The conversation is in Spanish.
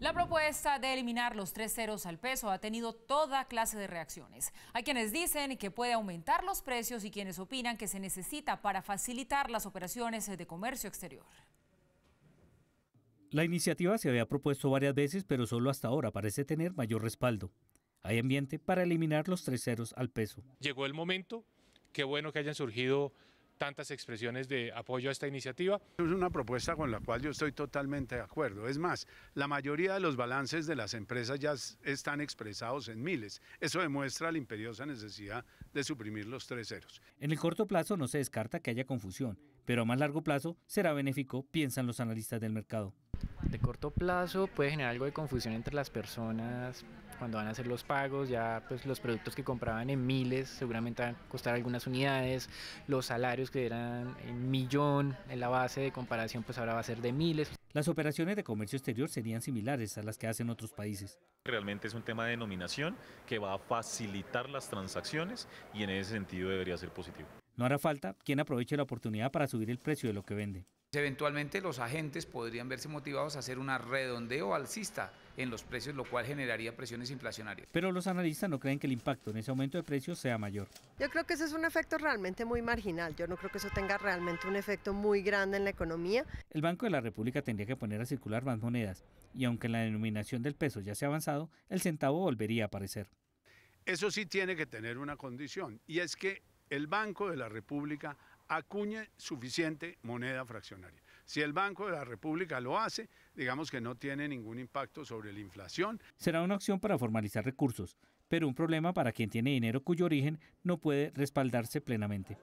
La propuesta de eliminar los tres ceros al peso ha tenido toda clase de reacciones. Hay quienes dicen que puede aumentar los precios y quienes opinan que se necesita para facilitar las operaciones de comercio exterior. La iniciativa se había propuesto varias veces, pero solo hasta ahora parece tener mayor respaldo. Hay ambiente para eliminar los tres ceros al peso. Llegó el momento, qué bueno que hayan surgido tantas expresiones de apoyo a esta iniciativa. Es una propuesta con la cual yo estoy totalmente de acuerdo. Es más, la mayoría de los balances de las empresas ya están expresados en miles. Eso demuestra la imperiosa necesidad de suprimir los tres ceros. En el corto plazo no se descarta que haya confusión, pero a más largo plazo será benéfico, piensan los analistas del mercado. De corto plazo puede generar algo de confusión entre las personas cuando van a hacer los pagos, ya pues los productos que compraban en miles seguramente van a costar algunas unidades, los salarios que eran en millón en la base de comparación pues ahora va a ser de miles. Las operaciones de comercio exterior serían similares a las que hacen otros países. Realmente es un tema de denominación que va a facilitar las transacciones y en ese sentido debería ser positivo. No hará falta quien aproveche la oportunidad para subir el precio de lo que vende. Eventualmente los agentes podrían verse motivados a hacer un redondeo alcista en los precios, lo cual generaría presiones inflacionarias. Pero los analistas no creen que el impacto en ese aumento de precios sea mayor. Yo creo que ese es un efecto realmente muy marginal. Yo no creo que eso tenga realmente un efecto muy grande en la economía. El Banco de la República tendría que poner a circular más monedas y aunque la denominación del peso ya se ha avanzado, el centavo volvería a aparecer. Eso sí tiene que tener una condición y es que el Banco de la República acuñe suficiente moneda fraccionaria. Si el Banco de la República lo hace, digamos que no tiene ningún impacto sobre la inflación. Será una opción para formalizar recursos, pero un problema para quien tiene dinero cuyo origen no puede respaldarse plenamente.